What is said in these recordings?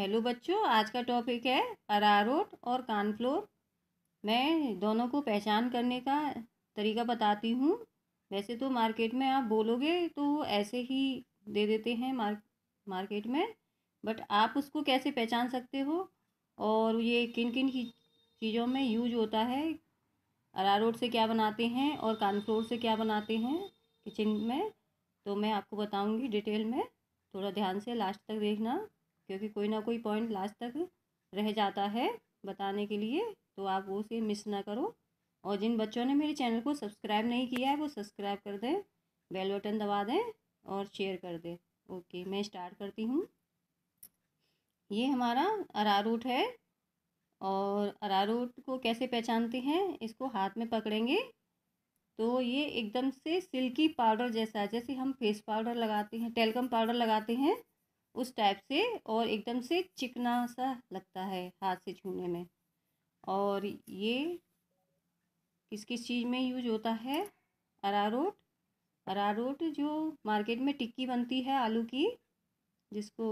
hello बच्चों आज का टॉपिक है अरारोट और कानफ्लोर मैं दोनों को पहचान करने का तरीका बताती हूँ वैसे तो मार्केट में आप बोलोगे तो ऐसे ही दे देते हैं मार, मार्केट में बट आप उसको कैसे पहचान सकते हो और ये किन किन की चीज़ों में यूज होता है अरारोट से क्या बनाते हैं और कानफ्लोर से क्या बनाते हैं किचन में तो मैं आपको बताऊँगी डिटेल में थोड़ा ध्यान से लास्ट तक देखना क्योंकि कोई ना कोई पॉइंट लास्ट तक रह जाता है बताने के लिए तो आप वो उसे मिस ना करो और जिन बच्चों ने मेरे चैनल को सब्सक्राइब नहीं किया है वो सब्सक्राइब कर दें बेल बटन दबा दें और शेयर कर दें ओके मैं स्टार्ट करती हूँ ये हमारा अरारूट है और अरारूट को कैसे पहचानते हैं इसको हाथ में पकड़ेंगे तो ये एकदम से सिल्की पाउडर जैसा जैसे हम फेस पाउडर लगाते हैं टेलकम पाउडर लगाते हैं उस टाइप से और एकदम से चिकना सा लगता है हाथ से छूने में और ये किस किस चीज़ में यूज होता है अरारोट अरारोट जो मार्केट में टिक्की बनती है आलू की जिसको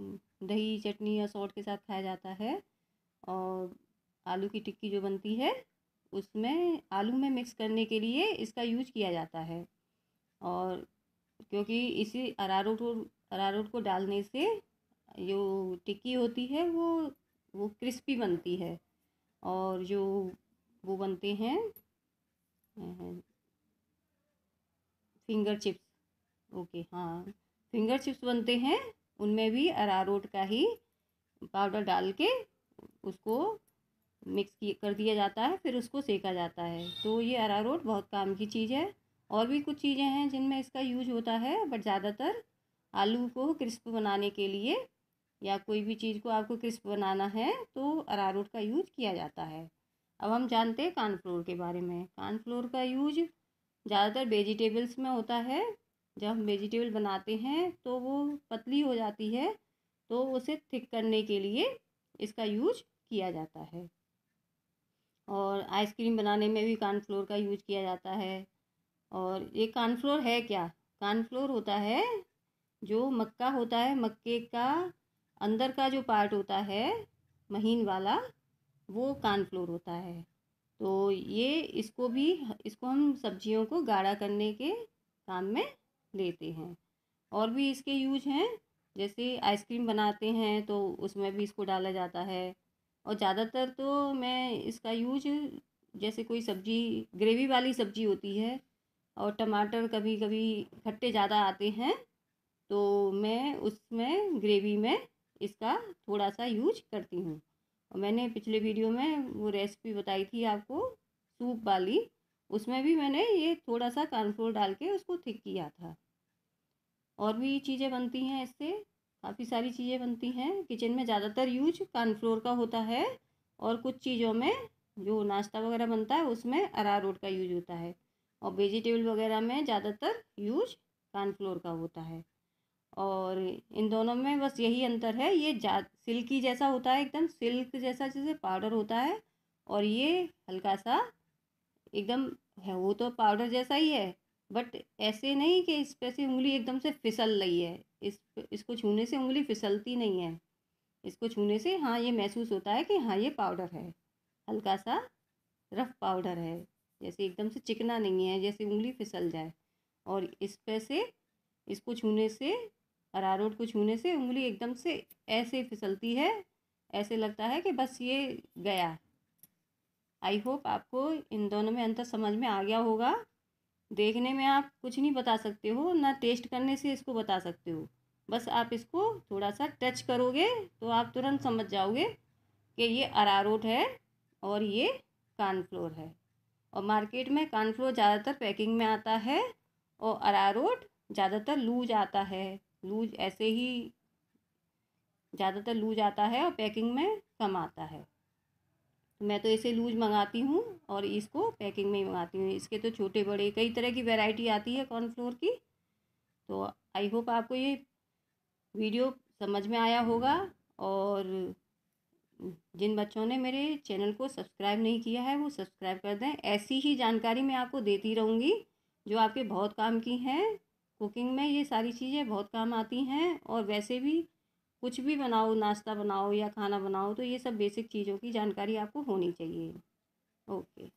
दही चटनी या सॉट के साथ खाया जाता है और आलू की टिक्की जो बनती है उसमें आलू में मिक्स करने के लिए इसका यूज किया जाता है और क्योंकि इसी अरारोट अरारोट को डालने से जो टिक्की होती है वो वो क्रिस्पी बनती है और जो वो बनते हैं फिंगर चिप्स ओके हाँ फिंगर चिप्स बनते हैं उनमें भी अरारोट का ही पाउडर डाल के उसको मिक्स कर दिया जाता है फिर उसको सेका जाता है तो ये अरारोट बहुत काम की चीज़ है और भी कुछ चीज़ें हैं जिनमें इसका यूज होता है बट ज़्यादातर आलू को क्रिस्प बनाने के लिए या कोई भी चीज़ को आपको क्रिस्प बनाना है तो अरारोट का यूज किया जाता है अब हम जानते हैं कानफ्लोर के बारे में कानफ्लोर का यूज ज़्यादातर वेजिटेबल्स में होता है जब हम वेजिटेबल बनाते हैं तो वो पतली हो जाती है तो उसे थिक करने के लिए इसका यूज किया जाता है और आइसक्रीम बनाने में भी कानफ्लोर का यूज किया जाता है और ये कॉर्नफ्लोर है क्या कॉर्नफ्लोर होता है जो मक्का होता है मक्के का अंदर का जो पार्ट होता है महीन वाला वो कॉर्नफ्लोर होता है तो ये इसको भी इसको हम सब्जियों को गाढ़ा करने के काम में लेते हैं और भी इसके यूज हैं जैसे आइसक्रीम बनाते हैं तो उसमें भी इसको डाला जाता है और ज़्यादातर तो मैं इसका यूज जैसे कोई सब्जी ग्रेवी वाली सब्जी होती है और टमाटर कभी कभी खट्टे ज़्यादा आते हैं तो मैं उसमें ग्रेवी में इसका थोड़ा सा यूज करती हूँ और मैंने पिछले वीडियो में वो रेसिपी बताई थी आपको सूप वाली उसमें भी मैंने ये थोड़ा सा कॉर्नफ्लोर डाल के उसको थिक किया था और भी चीज़ें बनती हैं इससे काफ़ी सारी चीज़ें बनती हैं किचन में ज़्यादातर यूज कॉर्नफ्लोर का होता है और कुछ चीज़ों में जो नाश्ता वगैरह बनता है उसमें अरारोट का यूज होता है और वेजिटेबल वगैरह में ज़्यादातर यूज कॉर्नफ्लोर का होता है और इन दोनों में बस यही अंतर है ये जा सिल्की जैसा होता है एकदम सिल्क जैसा जैसे पाउडर होता है और ये हल्का सा एकदम है वो तो पाउडर जैसा ही है बट ऐसे नहीं कि इस पर से उंगली एकदम से फिसल रही है इस इसको छूने से उंगली फिसलती नहीं है इसको छूने से हाँ ये महसूस होता है कि हाँ ये पाउडर है हल्का सा रफ पाउडर है जैसे एकदम से चिकना नहीं है जैसे उंगली फिसल जाए और इस पे से इसको छूने से अरारोट को छूने से उंगली एकदम से ऐसे फिसलती है ऐसे लगता है कि बस ये गया आई होप आपको इन दोनों में अंतर समझ में आ गया होगा देखने में आप कुछ नहीं बता सकते हो ना टेस्ट करने से इसको बता सकते हो बस आप इसको थोड़ा सा टच करोगे तो आप तुरंत समझ जाओगे कि ये अरारोट है और ये कानफ्लोर है और मार्केट में कॉर्नफ्लोर ज़्यादातर पैकिंग में आता है और अरारोट ज़्यादातर लूज आता है लूज ऐसे ही ज़्यादातर लूज आता है और पैकिंग में कम आता है मैं तो इसे लूज मंगाती हूँ और इसको पैकिंग में ही मंगाती हूँ इसके तो छोटे बड़े कई तरह की वैरायटी आती है कॉर्नफ्लोर की तो आई होप आपको ये वीडियो समझ में आया होगा और जिन बच्चों ने मेरे चैनल को सब्सक्राइब नहीं किया है वो सब्सक्राइब कर दें ऐसी ही जानकारी मैं आपको देती रहूँगी जो आपके बहुत काम की हैं कुकिंग में ये सारी चीज़ें बहुत काम आती हैं और वैसे भी कुछ भी बनाओ नाश्ता बनाओ या खाना बनाओ तो ये सब बेसिक चीज़ों की जानकारी आपको होनी चाहिए ओके